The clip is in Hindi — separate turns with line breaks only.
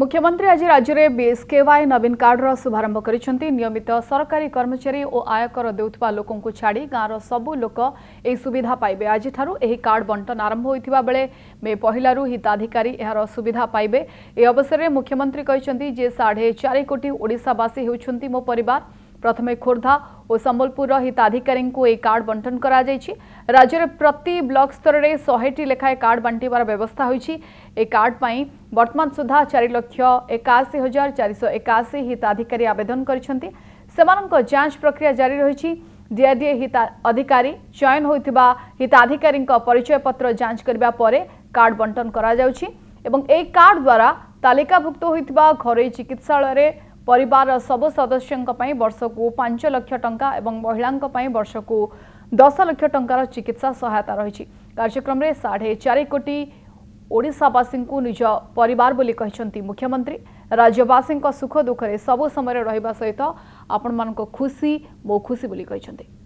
मुख्यमंत्री आज राज्य में बीएसके वाई नवीन कार्डर शुभारंभ कर नियमित सरकारी कर्मचारी और आयकर देखा लोक छाड़ गांवर सबु लोक सुविधा पाए आज कार्ड बंटन आरंभ हो बेले मे पहलू हिताधिकारी यार सुविधा पाए यह अवसर में मुख्यमंत्री कहते साढ़े चार कोटी ओडावासी हो पर ପ୍ରଥମେ ଖୋର୍ଦ୍ଧା ଓ ସମ୍ବଲପୁରର ହିତାଧିକାରୀଙ୍କୁ ଏହି କାର୍ଡ ବଣ୍ଟନ କରାଯାଇଛି ରାଜ୍ୟରେ ପ୍ରତି ବ୍ଲକ ସ୍ତରରେ ଶହେଟି ଲେଖାଏଁ କାର୍ଡ ବାଣ୍ଟିବାର ବ୍ୟବସ୍ଥା ହୋଇଛି ଏ କାର୍ଡ ପାଇଁ ବର୍ତ୍ତମାନ ସୁଦ୍ଧା ଚାରି ଲକ୍ଷ ଏକାଅଶୀ ହଜାର ଚାରିଶହ ଏକାଅଶୀ ହିତାଧିକାରୀ ଆବେଦନ କରିଛନ୍ତି ସେମାନଙ୍କ ଯାଞ୍ଚ ପ୍ରକ୍ରିୟା ଜାରି ରହିଛି ଡିଆର୍ଡିଏ ହିତା ଅଧିକାରୀ ଚୟନ ହୋଇଥିବା ହିତାଧିକାରୀଙ୍କ ପରିଚୟପତ୍ର ଯାଞ୍ଚ କରିବା ପରେ କାର୍ଡ ବଣ୍ଟନ କରାଯାଉଛି ଏବଂ ଏହି କାର୍ଡ ଦ୍ୱାରା ତାଲିକାଭୁକ୍ତ ହୋଇଥିବା ଘରୋଇ ଚିକିତ୍ସାଳୟରେ पर सब सदस्यों पर वर्षक पांच लक्ष टा और महिला वर्षक दस लक्ष ट चिकित्सा सहायता रही कार्यक्रम में साढ़े चारोटी ओडावासी निज पर मुख्यमंत्री राज्यवासी सुख दुखें सबु समय रहा सहित आपण मान खुशी मो खुशी